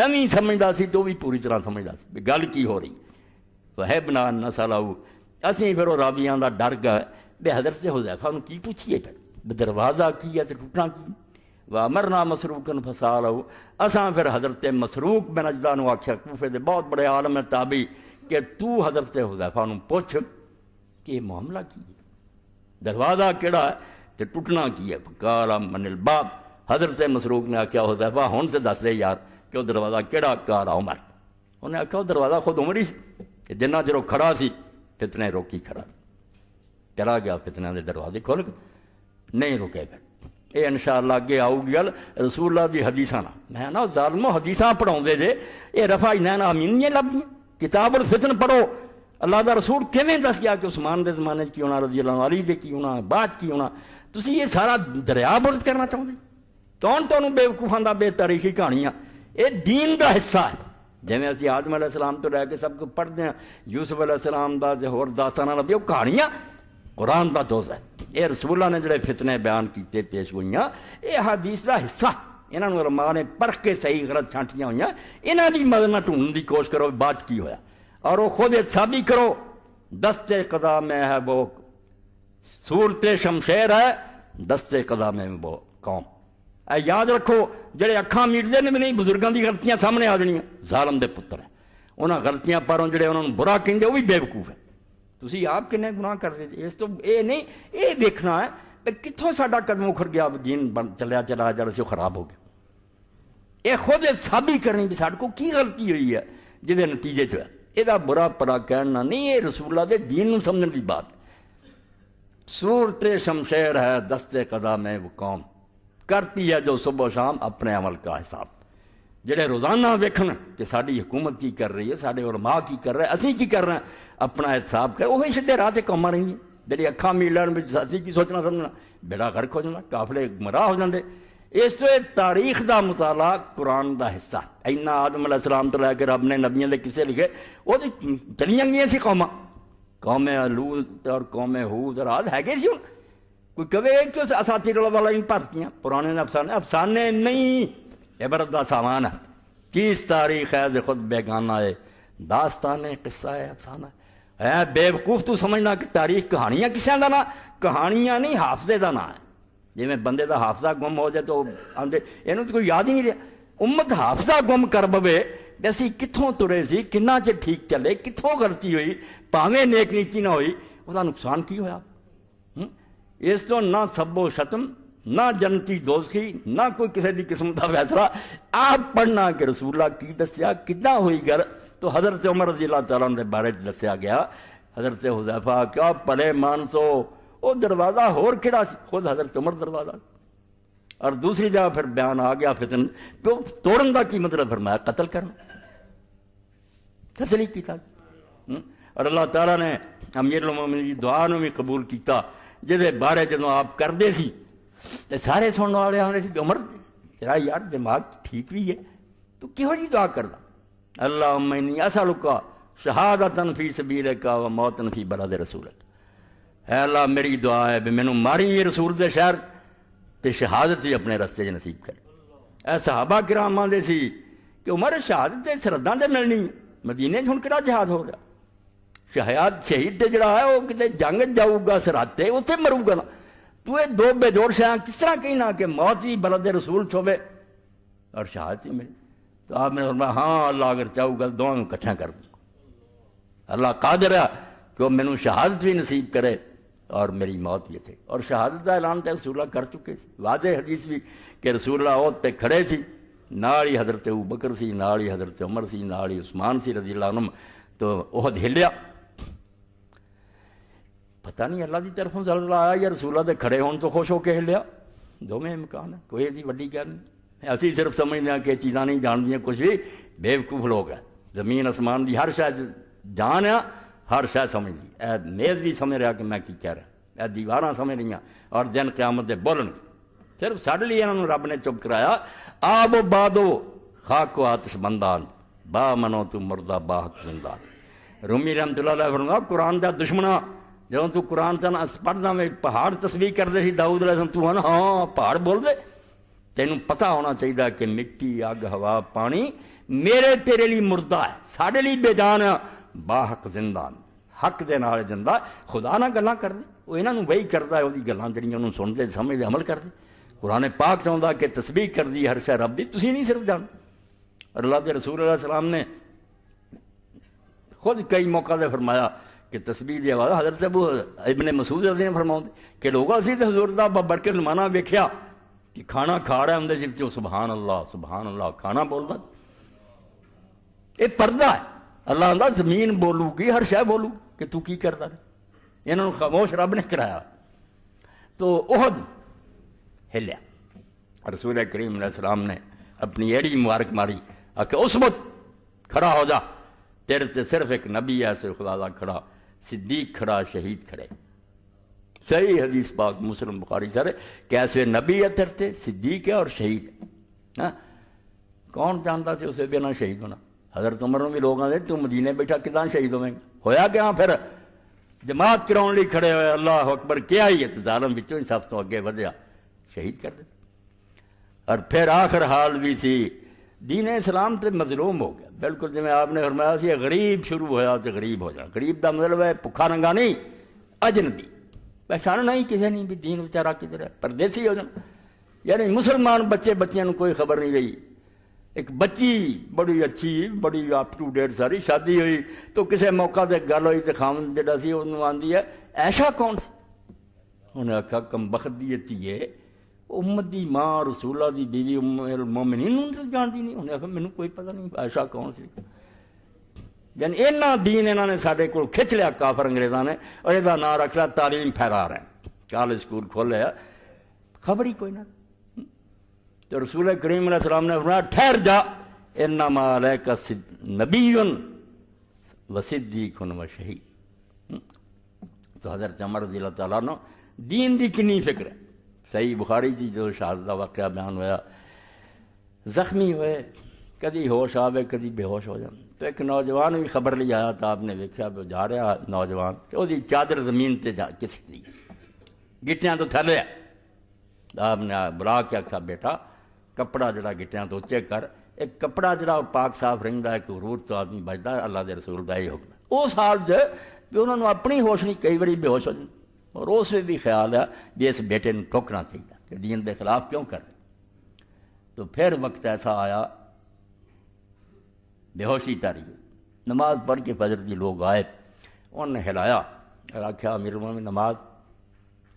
मैं भी समझता सी ते ओह् पूरी तरह समझता गल की हो रही वह बना न सलाऊ असं फिर ओह् का डर गै बे हो जाए की पूछिए फिर दरवाज़ा की है तो टुटना की वाह अमरना मसरूकन फसा लो असा फिर हज़रत मसरूक बिन अजदा आख्या कूफे के बहुत बड़े आलम है ताबी कि तू हज़रत हुदैफा पुछ कि मामला की है दरवाज़ा किड़ा है तो टुटना की है काला मनिल बाप हज़रत मसरूक ने आख्या हुदैफा हूँ तो दस दे यार कि दरवाज़ा किड़ा काला उमर उन्हें आख्या दरवाज़ा खुद उमर ही जिन्ना चिर खड़ा सी फितने रोकी खड़ा चला गया फितने के दरवाजे खोल नहीं रुके फिर ਇਹ ਇਨਸ਼ਾਅੱਲਾ ਅੱਗੇ ਆਊਗੀ ਗੱਲ ਰਸੂਲullah ਦੀ ਹਦੀਸਾਂ ਨਾਲ ਮੈਂ ਨਾ ਜ਼ਾਲਮੋ ਹਦੀਸਾਂ ਪੜਾਉਂਦੇ ਜੇ ਇਹ ਰਫਾ ਇਨਾਨ ਆਮੀਨ ਨਹੀਂ ਲੱਭਦੀਆਂ ਕਿਤਾਬੁਲ ਫਿਤਨ ਪੜੋ ਅੱਲਾ ਦਾ ਰਸੂਲ ਕਿਵੇਂ ਦੱਸ ਗਿਆ ਕਿ ਉਸਮਾਨ ਦੇ ਜ਼ਮਾਨੇ 'ਚ ਕੀ ਹੋਣਾ ਰਜ਼ੀ ਅੱਲਾਹ ਅਲੀ ਦੇ ਕੀ ਹੋਣਾ ਬਾਅਦ ਕੀ ਹੋਣਾ ਤੁਸੀਂ ਇਹ ਸਾਰਾ ਦਰਿਆ ਬੁਰਦ ਕਰਨਾ ਚਾਹੁੰਦੇ ਕੌਣ ਤੁਹਾਨੂੰ ਬੇਵਕੂਫਾਂ ਦਾ ਬੇਤਾਰੀਖੀ ਕਹਾਣੀਆਂ ਇਹ دین ਦਾ ਹਿੱਸਾ ਹੈ ਜਿਵੇਂ ਅਸੀਂ ਆਦਮ ਅਲੈਹਿਸਲਾਮ ਤੋਂ ਲੈ ਕੇ ਸਭ ਕੁਝ ਪੜ੍ਹਦੇ ਹਾਂ ਯੂਸਫ ਅਲੈਹਿਸਲਾਮ ਦਾ ਜਹੋਰ ਦਾਸਤਾਨਾਂ ਲੱਭਿਓ ਕਹਾਣੀਆਂ ਕੁਰਾਨ ਦਾ ਦੋਜ਼ ਹੈ ये रसूलों ने जोड़े फितने बयान किए पेश हुई ਇਹ ਹਦੀਸ का हिस्सा इन्हों ਨੂੰ ਰਮਾ ਨੇ ਪਰਖ ਕੇ ਸਹੀ ਗਲਤ ਛਾਂਟੀਆਂ ਹੋਈਆਂ ਇਹਨਾਂ ਦੀ ਮਦਦ ਨਾਲ ਢੂੰਢਣ ਦੀ की होया और वो खुद भी करो दस्ते कदा में है वो सूरत शमशेर है दस्ते कदा में वो कौम याद रखो जे अखा मीटते ने भी नहीं बजुर्गों की गलतियां सामने आ जानिया जालम के पुत्र है उन्होंने गलतियां पर जो उन्होंने बुरा कहें वह भी बेवकूफ है ਤੁਸੀਂ ਆਪ ਕਿੰਨੇ ਗੁਨਾਹ ਕਰਦੇ ਇਸ ਤੋਂ ਇਹ ਨਹੀਂ ਇਹ ਦੇਖਣਾ ਹੈ ਕਿ ਕਿੱਥੋਂ ਸਾਡਾ ਕਦਮ ਉਖੜ ਗਿਆ ਜੀਨ ਬਣ ਚੱਲਿਆ ਚਲਾ ਜਿਹੜਾ ਸੀ ਖਰਾਬ ਹੋ ਗਿਆ ਇਹ ਖੁਦ ਸਾਬੀ ਕਰਨੀ ਵੀ ਸਾਡੇ ਕੋ ਕੀ ਗਲਤੀ ਹੋਈ ਹੈ ਜਿਹਦੇ ਨਤੀਜੇ 'ਚ ਇਹਦਾ ਬੁਰਾ ਪਰਾ ਕਹਿਣਾ ਨਹੀਂ ਇਹ ਰਸੂਲਾ ਦੇ دین ਨੂੰ ਸਮਝਣ ਦੀ ਬਾਤ सूरत शमशेर है दस्ते कदा में वो कौम करती है जो सुबह शाम अपने अमल का हिसाब जेडे रोजाना वेखन कि साकूमत की कर रही है साढ़े और मां की कर रहा है असं की कर रहे अपना हिसाब कर उ सीधे राह से कौमा रही हैं जी अखा मील लड़ने असं की सोचना समझना बेड़ा गर्क हो जाता काफले मराह हो जाते इस तो तारीख का मुताला कुरान का हिस्सा इन्ना आदम सलाम तो लैके रब ने नबिया के किसे लिखे वो तो चलिया गई सी कौम कौमे आलू और कौमे हूद और आदि है कोई कवे कि असाती रोला वाला भी भरती हैं पुराने अफसाने अफसाने नहीं इबरत सामान है किस तारीख है खुद बेगाना है दास्तान है किस्सा है अफसाना है ऐ बेवकूफ तू समझना कि तारीख कहानियां किसान का ना कहानियां नहीं हाफजे का ना है जिमें बंदे का हाफजा गुम हो जाए तो आते इन्हों तो कोई याद ही नहीं रहा उम्मत हाफजा गुम कर पवे ਤੇ ਅਸੀਂ ਕਿੱਥੋਂ ਤੁਰੇ ਸੀ ਕਿੰਨਾ ਚ ਠੀਕ ਚੱਲੇ ਕਿੱਥੋਂ ਗਲਤੀ ਹੋਈ ਭਾਵੇਂ ਨੇਕ ਨੀਤੀ ਨਾ ਹੋਈ ਉਹਦਾ ਨੁਕਸਾਨ ਕੀ ਹੋਇਆ ਇਸ ਤੋਂ ਨਾ ਸਭੋ ਸ਼ਤਮ ना जनती दोस्ती ना कोई किसी की किस्म का फैसला आप पढ़ना कि रसूला की दसिया कि हुई गर तो हज़रत उमर रजी तला के बारे दसिया गया हज़रत हुजैफा क्या भले मानसो वो दरवाज़ा होर किड़ा खुद हज़रत उमर दरवाज़ा और दूसरी जगह फिर बयान आ गया फितन तो तोड़न का की मतलब फरमाया कतल करना कतल ही किया और अल्लाह तारा ने अमीर जी दुआ भी कबूल किया जिसे बारे जो आप करते ਤੇ ਸਾਰੇ ਸੁਣਨ ਵਾਲੇ ਆਉਂਦੇ ਸੀ ਉਮਰ ਤੇਰਾ ਯਾਰ ਦਿਮਾਗ ਠੀਕ ਵੀ ਹੈ ਤੂੰ ਕਿਹੋ ਜੀ ਦੁਆ ਕਰਦਾ ਅੱਲਾਹ ਮੈਨੀ ਅਸਲੁਕਾ ਸ਼ਹਾਦਤਨ ਫੀ ਸਬੀਲਕਾ ਵਾ ਮੌਤਨ ਫੀ ਬਲਦ ਰਸੂਲਕ ਹੈ ਅੱਲਾ ਮੇਰੀ ਦੁਆ ਹੈ ਵੀ ਮੈਨੂੰ ਮਾਰੀ ਰਸੂਲ ਦੇ ਸ਼ਹਿਰ ਤੇ ਸ਼ਹਾਦਤ ਵੀ ਆਪਣੇ ਰਸਤੇ 'ਚ ਨਸੀਬ ਕਰ ਇਹ ਸਹਾਬਾ ਕਿਰਾਮਾਂ ਦੇ ਸੀ ਕਿ ਉਮਰ ਸ਼ਹਾਦਤ ਤੇ ਸਰਦਾਂ ਦੇ ਮਿਲਣੀ ਮਦੀਨੇ 'ਚ ਹੁਣ ਕਿਹੜਾ ਜਹਾਦ ਹੋ ਗਿਆ ਸ਼ਹਾਦ ਸ਼ਹੀਦ ਤੇ ਜਿਹੜਾ ਹੈ ਉਹ ਕਿਤੇ ਜੰਗ ਜਾਊਗਾ ਸਰਾਤੇ ਉੱਥੇ ਮਰੂਗਾ तू दो बेजोर आ किस तरह कही ना कि मौत ही बलद रसूल छोवे और शहादत ही मिली तो आपने फरमाया हाँ अल्लाह अगर चाहूगा दोनों इकट्ठा कर दू अल्लाह कादर है कि वह मैनू शहादत भी नसीब करे और मेरी मौत भी थे और शहादत का ऐलान तो रसूला कर चुके वाज हदीस भी कि रसूला ओत खड़े से नाल ही हजरत ऊ बकर सी ही हजरत उमर सी नाल ही उस्मान से रजीला तो वह हिलया ਪਤਾ ਨਹੀਂ ਅੱਲਾ ਦੀ ਤਰਫੋਂ ਜ਼ਲਜ਼ਲ ਆਇਆ ਯਾ ਰਸੂਲਾ ਦੇ ਖੜੇ ਹੋਣ ਤੋਂ ਖੁਸ਼ ਹੋ ਕੇ ਹਿੱਲਿਆ ਦੋਵੇਂ ਇਮਕਾਨ ਹੈ ਕੋਈ ਇਹਦੀ ਵੱਡੀ ਗੱਲ ਨਹੀਂ ਅਸੀਂ ਸਿਰਫ ਸਮਝਦੇ ਹਾਂ ਕਿ ਚੀਜ਼ਾਂ ਨਹੀਂ ਜਾਣਦੀਆਂ ਕੁਝ ਵੀ ਬੇਵਕੂਫ ਲੋਕ ਹੈ ਜ਼ਮੀਨ ਅਸਮਾਨ ਦੀ ਹਰ ਸ਼ੈ ਜਾਣ ਆ ਹਰ ਸ਼ੈ ਸਮਝਦੀ ਐ ਮੇਜ਼ ਵੀ ਸਮਝ ਰਿਹਾ ਕਿ ਮੈਂ ਕੀ ਕਹਿ ਰਿਹਾ ਐ ਦੀਵਾਰਾਂ ਸਮਝ ਰਹੀਆਂ ਔਰ ਦਿਨ ਕਿਆਮਤ ਦੇ ਬੋਲਣਗੇ ਸਿਰਫ ਸਾਡੇ ਲਈ ਇਹਨਾਂ ਨੂੰ ਰੱਬ ਨੇ ਚੁੱਪ ਕਰਾਇਆ ਆਬ ਬਾਦੋ ਖਾਕ ਆਤਸ਼ ਬੰਦਾਨ ਬਾ ਮਨੋ ਤੂੰ ਮਰਦਾ ਬਾਹਕ ਜ਼ਿੰਦਾ ਰੂਮੀ ਰਹਿਮਤੁਲਾਹ ਫਰਮਾਉਂਦਾ ਕੁਰਾਨ ਦਾ ਦੁਸ਼ਮਣਾ ਜਦੋਂ ਤੂੰ ਕੁਰਾਨ ਤਾਂ ਪੜਦਾ ਮੈਂ ਪਹਾੜ ਤਸਬੀਹ ਕਰਦੇ ਸੀ ਦਾਊਦ ਅਲੈਹਿਸਮ ਤੂੰ ਹਨ ਹਾਂ ਪਹਾੜ ਬੋਲਦੇ ਤੈਨੂੰ ਪਤਾ ਹੋਣਾ ਚਾਹੀਦਾ ਕਿ ਮਿੱਟੀ ਅੱਗ ਹਵਾ ਪਾਣੀ ਮੇਰੇ ਤੇਰੇ ਲਈ ਮਰਦਾ ਹੈ ਸਾਡੇ ਲਈ ਬੇਜਾਨ ਬਾਹਕ ਜ਼ਿੰਦਾ ਹੱਕ ਦੇ ਨਾਲ ਜਿੰਦਾ ਖੁਦਾ ਨਾਲ ਗੱਲਾਂ ਕਰਦੇ ਉਹ ਇਹਨਾਂ ਨੂੰ ਵਹੀ ਕਰਦਾ ਉਹਦੀ ਗੱਲਾਂ ਜਿਹੜੀਆਂ ਉਹਨੂੰ ਸੁਣਦੇ ਸਮਝਦੇ ਅਮਲ ਕਰਦੇ ਕੁਰਾਨੇ ਪਾਕ ਚਾਹੁੰਦਾ ਕਿ ਤਸਬੀਹ ਕਰਦੀ ਹਰ ਸ਼ੈ ਰੱਬ ਦੀ ਤੁਸੀਂ ਨਹੀਂ ਸਿਰਫ ਜਾਣ ਅੱਲਾਹ ਦੇ ਰਸੂਲ ਅੱਲਾਹ ਸਲਾਮ ਨੇ ਖੁਦ ਕਈ ਮੌਕਾ ਤੇ ਫਰਮਾਇਆ कि तस्वीर ये वाला हजरत अबू इबन मसूद रजी फरमाते कि लोग असी हजूर का बड़ के जमाना वेख्या कि खाना खा रहा उन्हें जिप सुबहान अल्लाह सुबहान अल्लाह खाना बोलता यह पर्दा है अल्लाह अल्लाह जमीन बोलूगी हर शह बोलू कि तू की करता है इन्होंने खामोश रब ने कराया तो ओहद हिलिया रसूल करीम सलाम ने अपनी एड़ी मुबारक मारी आके उस वक्त खड़ा हो जा तेरे ते सिर्फ एक नबी है सिर्फ खुदा खड़ा सिद्दीक खड़ा शहीद खड़े सही हदीस पाक मुस्लिम बुखारी सर कैसे नबी अतर थे सिद्दीक है और शहीद है हाँ? कौन जानता से उसे बिना शहीद होना हजरत उम्र भी लोग आते तू मदीने बैठा कि शहीद होवेंगे होया क्या फिर जमात कराने खड़े हुए अल्लाह अकबर क्या ही है तो जालम बिचों ही सब तो अगे बढ़िया शहीद कर दे और फिर आखिर हाल भी सी दीन इस्लाम तो मजलूम हो गया बिल्कुल जिम्मे आपने फरमाया कि गरीब शुरू होया तो गरीब हो जाना गरीब का मतलब है भुखा नंगा नहीं अजनबी पहचानना ही किसी नहीं भी दीन बेचारा किधर है परदेसी हो जाए यानी मुसलमान बच्चे बच्चियों कोई खबर नहीं रही एक बच्ची बड़ी अच्छी बड़ी अप टू डेट सारी शादी हुई तो किसी मौका से गल हुई तो खाम जोड़ा आती है ऐशा कौन सी उन्हें आख्या कम बखत दी धीए उम्मत की माँ रसूला की बीवी मोमिनीन जानती नहीं उन्हें आखिर मैं कोई पता नहीं आयशा कौन सी यानी इन्ना दीन इन्होंने साढ़े को खिंच लिया काफर अंग्रेजा ने और यह ना रख लिया तालीम फैला रहे कॉलेज स्कूल खोल लिया खबर ही कोई ना तो रसूल करीम सलाम ने अपना ठहर जा इन्ना माल है का नबी व सिद्दीक व शहीद तो हजरत अमर जिला तला दीन की किन्नी फिक्र है ਸਹੀ ਬੁਖਾਰੀ ਜੀ ਜਦੋਂ ਸ਼ਹਾਦਤ ਦਾ ਵਾਕਿਆ ਬਿਆਨ ਹੋਇਆ ਜ਼ਖਮੀ ਹੋਏ ਕਦੀ ਹੋਸ਼ ਆਵੇ ਕਦੀ ਬੇਹੋਸ਼ ਹੋ ਜਾਂਦਾ ਤੇ ਇੱਕ ਨੌਜਵਾਨ ਵੀ ਖਬਰ ਲਈ ਆਇਆ ਤਾਂ ਆਪਨੇ ਵੇਖਿਆ ਵੀ ਜਾ ਰਿਹਾ ਨੌਜਵਾਨ ਤੇ ਉਹਦੀ ਚਾਦਰ ਜ਼ਮੀਨ ਤੇ ਜਾ ਕਿਸੇ ਦੀ ਗਿੱਟਿਆਂ ਤੋਂ ਥੱਲੇ ਆਪਨੇ ਬੁਲਾ ਕੇ ਆਖਿਆ ਬੇਟਾ ਕੱਪੜਾ ਜਿਹੜਾ ਗਿੱਟਿਆਂ ਤੋਂ ਉੱਚੇ ਕਰ ਇਹ ਕੱਪੜਾ ਜਿਹੜਾ ਪਾਕ ਸਾਫ ਰਹਿੰਦਾ ਹੈ ਕਿ ਹਰੂਰ ਤੋਂ ਆਦਮੀ ਬਚਦਾ ਅੱਲਾ ਦੇ ਰਸੂਲ ਦਾ ਇਹ ਹੁਕਮ ਉਹ ਸਾਲ ਜੇ ਵੀ ਉਹਨਾਂ ਨੂੰ ਆਪਣੀ ਹੋਸ਼ ਨਹੀਂ ਕਈ ਵਾਰੀ ਬੇਹੋਸ਼ ਹੋ ਜਾਂਦੇ और उसमें भी ख्याल है ये इस बेटे ने टोकना चाहिए कि दीन के खिलाफ क्यों कर तो फिर वक्त ऐसा आया बेहोशी तारी नमाज पढ़ के फजर जी लोग आए उन्होंने हिलाया और आख्या अमीर में नमाज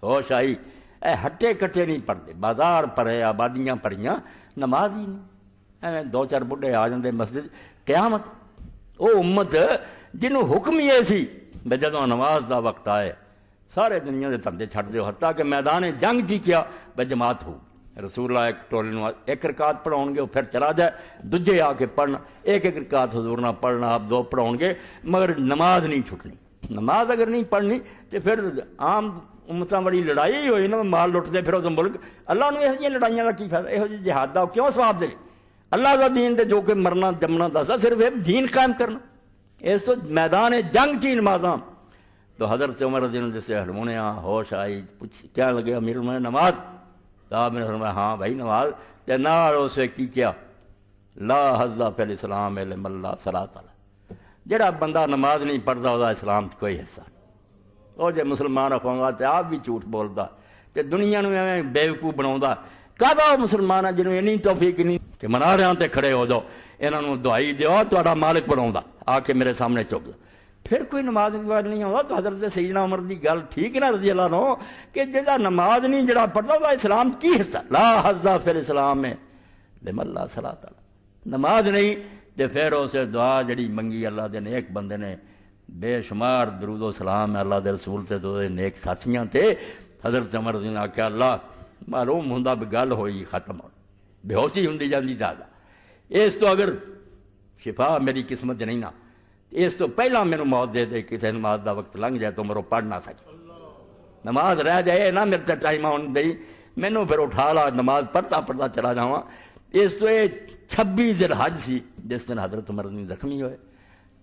होश आई ए हटे कट्टे नहीं पढ़ते बाजार परे आबादियाँ भरिया नमाज ही नहीं एवं दो चार बुढ़े आ जाते मस्जिद क्यामत वो उम्मत जिन्हों हुक्म ही जो नमाज का वक्त आए दुनिया के धंधे ਧੰਦੇ ਛੱਡ ਦਿਓ के मैदान ਮੈਦਾਨ जंग जी किया ब जमात हो रसूला एक टोले एक रिकात पढ़ाओगे फिर चला जाए दूजे आके पढ़ना एक एक रिकात हजूर ना पढ़ना आप दो पढ़ाओगे मगर नमाज नहीं छुटनी नमाज अगर नहीं पढ़नी तो फिर आम उम्मत बड़ी लड़ाई ही हो ना माल लुटते फिर उस मुल्क अल्लाह ने यह लड़ाइया का की फायदा यह जिहाद का क्यों सवाब दे अल्लाह का दीन दे जो कि मरना जमना दसदा सिर्फ एक दीन कायम करना इस तो मैदान है जंग ची नमाजा तो हजरत उमर दिन जैसे हरमोनिया होश आई कुछ क्या लगे अमीर उन्होंने नमाज साहब ने फरमाया हाँ भाई नमाज ते ना उसे की क्या ला हजला फिर इस्लाम मल्ला सला तला जरा बंदा नमाज नहीं पढ़ता वह इस्लाम कोई हिस्सा नहीं और जो मुसलमान अखवागा तो आप भी झूठ बोलता तो दुनिया में एवं बेवकूफ बना कहदा मुसलमान है जिन्होंने इन्नी तोफीक नहीं कि मना रहा खड़े हो जाओ इन्हों दवाई दो तो मालिक बना आके मेरे सामने चुक जाओ फिर कोई नमाज इंतजार नहीं आता तो हजरत सईना उमर की गल ठीक ना रजी ला दो कि जो नमाज नहीं जरा पढ़ता वह इस्लाम की हिस्सा ला हजा फिर इस्लाम है दे मला सला तला नमाज नहीं तो फिर उस दुआ जी मंगी अल्लाह के नेक बंद ने बेशुमार दरूदो सलाम है अल्लाह दसूलते तो नेक साथियों से हजरत अमर जी ने आख्या अल्लाह मालूम हों गल हो खत्म हो बेहोशी होंगी जाती दादा इस तो अगर शिफा मेरी किस्मत नहीं ना इस तो पहला मैं मौत दे दे कि नमाज का वक्त लंघ जाए तो मेरे पढ़ना था नमाज रह जाए ना मेरे तक टाइम आने दी मैनू फिर उठा ला नमाज पढ़ता पढ़ता चला जावा इस तो ये छब्बी दिन हज से जिस दिन हजरत मरनी जख्मी होए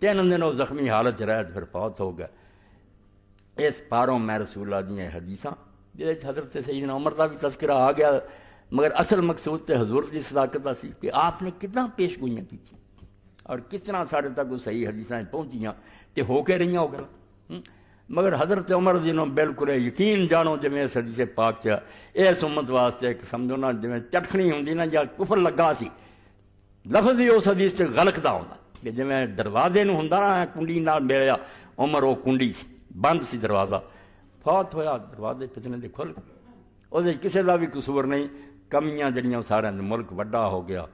तीन दिन जख्मी हालत रह फिर बहुत हो गया इस पारों मैं रसूला दिन हदीसा जिसे हजरत सही दिन उम्र का भी तस्करा आ गया मगर असल मकसूद तो हजूर की सदाकत का सी कि आपने कि पेशगोईया की और किस तरह साढ़े तक वो सही हदीसा पहुंचिया तो हो के रही हो गल मगर हजरत उम्र जी ने बिल्कुल यकीन जाणो जिमें सदी से पाक इस उम्मत वास्ते एक समझो ना जिमें चटखनी होंगी ना जब कुफर लगा सी लफज ही उस हदीस गलकता आता कि जिमें दरवाजे में हों कुी ना मिले उम्र वो कुंडी बंद सी दरवाजा फौत होया दरवाजे पिछले दे खुल किसी का भी कसूर नहीं कमिया जड़िया सारे मुल्क व्डा हो गया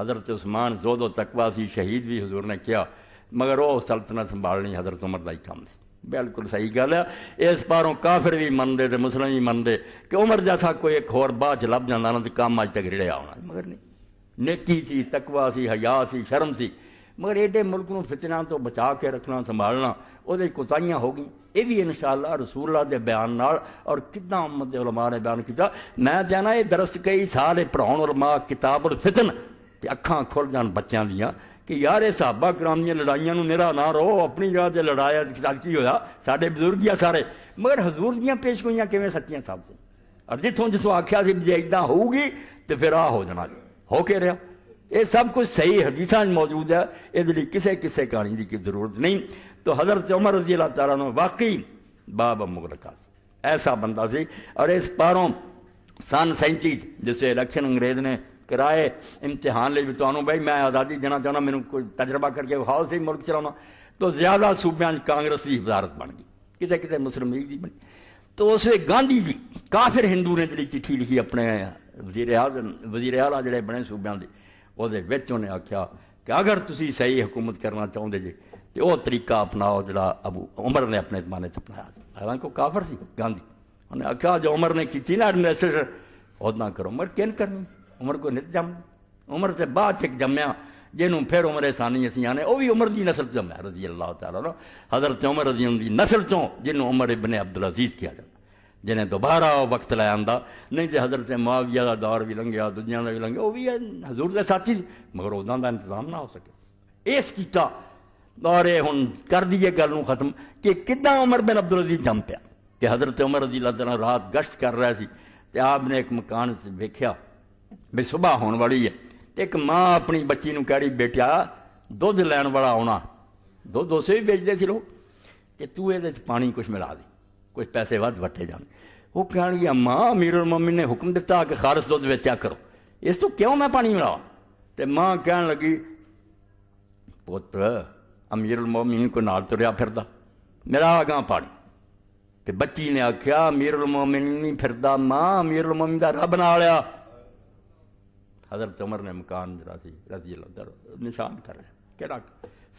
हज़रत उस्मान दो तकवा सी शहीद भी हजूर ने किया मगर वह सल्तनत संभालनी हज़रत उमर का ही काम से बिल्कुल सही गल है इस पारों काफिर भी मनते तो मुस्लिम भी मनते कि उम्र जैसा कोई एक होर बाद लभ जाता ना तो काम अज तक रिड़िया आना मगर नहीं नेकी सी तकवा सी हया सी शर्म सी मगर एडे मुल्क फितरिया फितना तो बचा के रखना संभालना ਉਹਦੇ ਕੁਤਾਈਆਂ ਹੋ ਗਈਆਂ ਇਹ ਵੀ ਇਨਸ਼ਾਅੱਲਾ ਰਸੂਲullah के बयान ਨਾਲ और ਕਿੰਨਾ उम्मत ਦੇ ਉਲਮਾ ਨੇ ਬਿਆਨ ਕੀਤਾ ਮੈਂ ਜਾਣਾ ਇਹ ਦਰਸ ਕਈ ਸਾਰੇ ਪੜਾਉਣ ਉਲਮਾ ਕਿਤਾਬੁਲ फितन अखा खुल जा बच्चों दियाँ कि यार सहाबा कराम दड़ाइया निरा ना रहो अपनी जगह से लड़ाया कि होे बजुर्ग या सारे मगर हजूर दियाँ पेशगोईया किमें सचिया साहब से और जितों जिसों आख्या जो इदा होगी तो फिर आ हो जाए हो के रहा यह सब कुछ सही हदीसा मौजूद है ये किसी किसी कहानी की जरूरत नहीं तो हजरत उमर रजी अल्लाह तारा ने वाकई मुगल का ऐसा बंदा से और इस पारों सन सेंचुरी जिससे इलेक्शन अंग्रेज ने ਕਿਰਾਏ ਇਮਤਿਹਾਨ ਲਈ ਵੀ ਤੁਹਾਨੂੰ ਬਈ ਮੈਂ ਆਜ਼ਾਦੀ ਦੇਣਾ ਚਾਹੁੰਦਾ ਮੈਨੂੰ ਕੋਈ ਤਜਰਬਾ ਕਰਕੇ ਵਿਖਾਓ ਸਹੀ ਮੁਲਕ ਚਲਾਉਣਾ ਤਾਂ ਜ਼ਿਆਦਾ ਸੂਬਿਆਂ 'ਚ ਕਾਂਗਰਸ ਦੀ ਵਜ਼ਾਰਤ ਬਣ ਗਈ ਕਿਤੇ ਕਿਤੇ ਮੁਸਲਿਮ ਲੀਗ ਦੀ ਬਣੀ ਤਾਂ ਉਸ ਵੇ ਗਾਂਧੀ ਜੀ ਕਾਫਰ ਹਿੰਦੂ ਨੇ ਜਿਹੜੀ ਚਿੱਠੀ ਲਿਖੀ ਆਪਣੇ ਵਜ਼ੀਰ ਆਜ਼ਮ ਵਜ਼ੀਰ ਆਲਾ ਜਿਹੜੇ ਬਣੇ ਸੂਬਿਆਂ ਦੇ ਉਹਦੇ ਵਿੱਚ ਉਹਨੇ ਆਖਿਆ ਕਿ ਅਗਰ ਤੁਸੀਂ ਸਹੀ ਹਕੂਮਤ ਕਰਨਾ ਚਾਹੁੰਦੇ ਜੇ ਤੇ ਉਹ ਤਰੀਕਾ ਅਪਣਾਓ ਜਿਹੜਾ ਅਬੂ ਉਮਰ ਨੇ ਆਪਣੇ ਜ਼ਮਾਨੇ 'ਚ ਅਪਣਾਇਆ ਹਾਲਾਂਕਿ ਉਹ ਕਾਫਰ ਸੀ ਗਾਂਧੀ ਉਹਨੇ ਆਖਿਆ ਜੋ ਉਮਰ ਨੇ ਕੀਤੀ ਨਾ ਐਡਮਿਨਿਸਟ੍ਰੇਸ਼ਨ ਉਹਦਾਂ ਕਰੋ ਮਰ ਕਿਨ ਕਰਨੀ उम्र को नित जम उम्र से बाद ਚ जमया जिन्हों फिर उम्र सानी ਅਸੀਂ आने ਉਹ भी उम्र की नसल ਚ ਜੰਮਿਆ ਰਜ਼ੀ ਅੱਲਾਹ ਤਾਲਾ ਨਾ ਹਜ਼ਰਤ ਉਮਰ ਰਜ਼ੀ ਅੱਲਾਹ ਦੀ ਨਸਲ ਚੋਂ अब्दुल अजीज किया जाए जिन्हें दोबारा वो वक्त लाया आंदा नहीं तो हजरत मुआविया का दौर भी लंघिया दूजिया का भी लंघिया वह भी है हजूर के साथी मगर उदा का इंतजाम ना हो सके इस किता और हूँ कर दी है गलू खत्म कि किदा उमर बिन अब्दुल अजीज जम पाया कि हजरत उमर अजी ला रात गश्त कर रहा है तो आपने एक मकान वेख्या ਵੀ ਸੁਭਾ ਹੋਣ ਵਾਲੀ ਹੈ ਤੇ ਇੱਕ ਮਾਂ ਆਪਣੀ ਬੱਚੀ ਨੂੰ ਕਹੜੀ ਬੇਟਿਆ ਦੁੱਧ ਲੈਣ ਵਾਲਾ ਆਉਣਾ ਦੁੱਧ ਉਸੇ ਵੀ ਵੇਚਦੇ ਸੀ ਲੋ ਤੇ ਤੂੰ ਇਹਦੇ ਵਿੱਚ ਪਾਣੀ ਕੁਝ ਮਿਲਾ ਦੇ ਕੁਝ ਪੈਸੇ ਵੱਧ ਵੱਟੇ ਜਾਣ ਉਹ ਕਹਿਣਗੇ ਮਾਂ ਮੀਰਰ ਮੰਮੀ ਨੇ ਹੁਕਮ ਦਿੱਤਾ ਕਿ ਖਾਰਸ ਦੁੱਧ ਵੇਚਿਆ ਕਰੋ ਇਸ ਤੋਂ ਕਿਉਂ ਮੈਂ ਪਾਣੀ ਮਿਲਾਵਾਂ ਤੇ ਮਾਂ ਕਹਿਣ ਲੱਗੀ ਪੁੱਤਰ ਅਮੀਰੁਲ ਮੂਮਿਨ ਕੋ ਨਾਲ ਤੁਰਿਆ ਫਿਰਦਾ ਮੇਰਾ ਅਗਾ ਪਾਣੀ ਤੇ ਬੱਚੀ ਨੇ ਆਖਿਆ ਅਮੀਰੁਲ ਮੂਮਿਨ ਨਹੀਂ ਫਿਰਦਾ ਮਾਂ ਅਮੀਰੁਲ ਮੂਮਿਨ ਦਾ ਰੱਬ ਨਾਲ ਆ हजरत उमर ने मकान राजी रजी निशान कर रहे केड़ा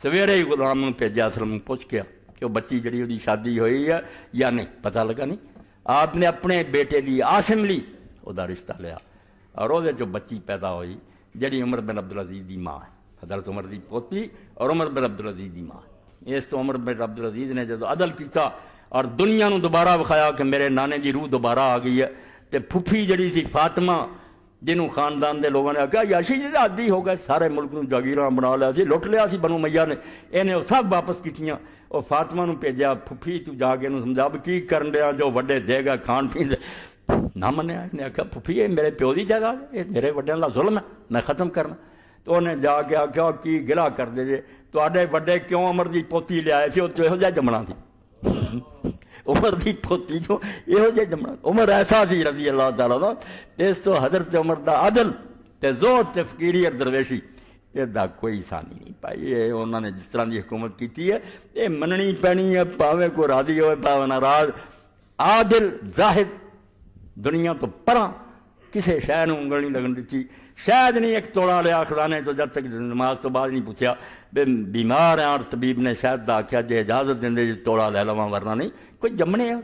सवेरे ही गुलाम भेजा असलम पुछ गया कि वह बच्ची जी शादी हुई है या नहीं पता लगा नहीं आपने अपने बेटे की आसिम ली वह रिश्ता लिया और वो बच्ची पैदा हुई जी उमर बिन अब्दुल अजीज की माँ है हजरत उमर की पोती और उमर बिन अब्दुल अजीज की माँ इस तो उमर बिन अब्दुल अजीज ने जो अदल किया और दुनिया को दोबारा विखाया कि मेरे नाने की रूह दोबारा आ गई है तो फुफी जी सी फातमा ਜਿਹਨੂੰ ਖਾਨਦਾਨ ਦੇ ਲੋਕਾਂ ਨੇ ਆਖਿਆ ਯਾਸ਼ੀ ਜੀ ਆਦੀ ਹੋ ਗਏ ਸਾਰੇ ਮੁਲਕ ਨੂੰ ਜਾਗੀਰਾਂ ਬਣਾ ਲਿਆ ਸੀ ਲੁੱਟ ਲਿਆ ਸੀ ਬਨੂ ਮਈਆ ਨੇ ਇਹਨੇ ਉਹ ਸਭ ਵਾਪਸ ਕੀਤੀਆਂ ਉਹ ਫਾਤਿਮਾ ਨੂੰ ਭੇਜਿਆ ਫੁੱਫੀ ਤੂੰ ਜਾ ਕੇ ਇਹਨੂੰ ਸਮਝਾ ਵੀ ਕੀ ਕਰਨ ਡਿਆ ਜੋ ਵੱਡੇ ਦੇਗਾ ਖਾਣ ਪੀਣ ਨਾ ਮੰਨਿਆ ਇਹਨੇ ਆਖਿਆ ਫੁੱਫੀ ਇਹ ਮੇਰੇ ਪਿਓ ਦੀ ਜਗ੍ਹਾ ਇਹ ਮੇਰੇ ਵੱਡਿਆਂ ਦਾ ਜ਼ੁਲਮ ਹੈ ਮੈਂ ਖਤਮ ਕਰਨਾ ਤੇ ਉਹਨੇ ਜਾ ਕੇ ਆਖਿਆ ਕੀ ਗਿਲਾ ਕਰਦੇ ਜੇ ਤੁਹਾਡੇ ਵੱਡੇ ਕਿਉਂ ਅਮਰ ਦੀ ਪੋਤੀ ਲਿਆਏ ਸੀ ਉਹ ਤੇ ਇਹੋ ਜਿਹਾ ਜਮਣਾ ਸੀ उमर की पोती चो योजे जमना उमर ऐसा सी रवी अल्लाह तला इस तो हजरत उमर का आदल अदल जोर तफकीरी और दरवेशी एदा कोई सानी नहीं पाई ये उन्होंने जिस तरह की हुकूमत की है ये मननी पैनी है भावे को राजी हो भावें नाराज आदिल जाहिर दुनिया तो पर किसी शह न उंगल नहीं लगन दी शायद नहीं एक तोड़ा लिया खजाने तो जब तक नमाज तो बाद नहीं पूछा बे बीमार है और तबीब ने शायद आख्या जो इजाजत दें तोड़ा ले लवा वरना नहीं ਕੋਈ ਜੰਮਣੇ ਆ